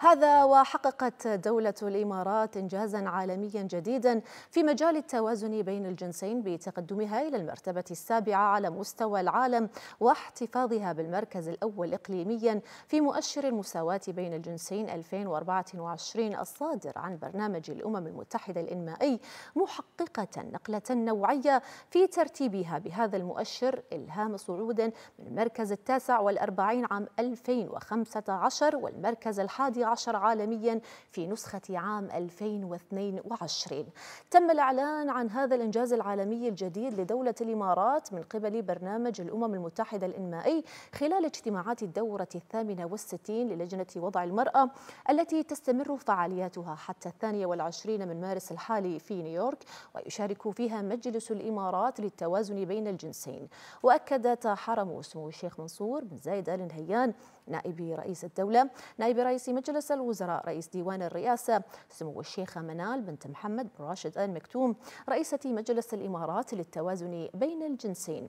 هذا وحققت دولة الإمارات إنجازا عالميا جديدا في مجال التوازن بين الجنسين بتقدمها إلى المرتبة السابعة على مستوى العالم واحتفاظها بالمركز الأول إقليميا في مؤشر المساواة بين الجنسين 2024 الصادر عن برنامج الأمم المتحدة الإنمائي محققة نقلة نوعية في ترتيبها بهذا المؤشر إلهام صعودا من المركز التاسع والأربعين عام 2015 والمركز الحادي عشر عالميا في نسخة عام 2022 تم الإعلان عن هذا الإنجاز العالمي الجديد لدولة الإمارات من قبل برنامج الأمم المتحدة الإنمائي خلال اجتماعات الدورة الثامنة والستين للجنة وضع المرأة التي تستمر فعالياتها حتى الثانية والعشرين من مارس الحالي في نيويورك ويشارك فيها مجلس الإمارات للتوازن بين الجنسين وأكدت حرم سمو الشيخ منصور بن زايد آل نهيان نائب رئيس الدولة نائب رئيس مجلس مجلس الوزراء رئيس ديوان الرئاسة سمو الشيخة منال بنت محمد بن راشد آل مكتوم رئيسة مجلس الإمارات للتوازن بين الجنسين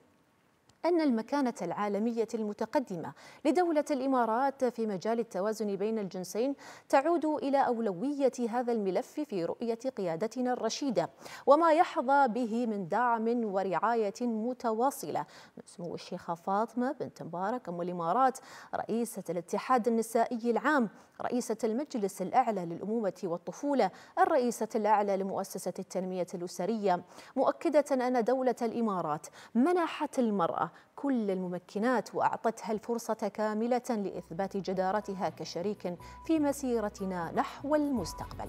أن المكانة العالمية المتقدمة لدولة الإمارات في مجال التوازن بين الجنسين تعود إلى أولوية هذا الملف في رؤية قيادتنا الرشيدة وما يحظى به من دعم ورعاية متواصلة من سمو الشيخة فاطمة بنت مبارك أم الإمارات رئيسة الاتحاد النسائي العام رئيسة المجلس الأعلى للأمومة والطفولة الرئيسة الأعلى لمؤسسة التنمية الأسرية مؤكدة أن دولة الإمارات منحت المرأة كل الممكنات واعطتها الفرصه كامله لاثبات جدارتها كشريك في مسيرتنا نحو المستقبل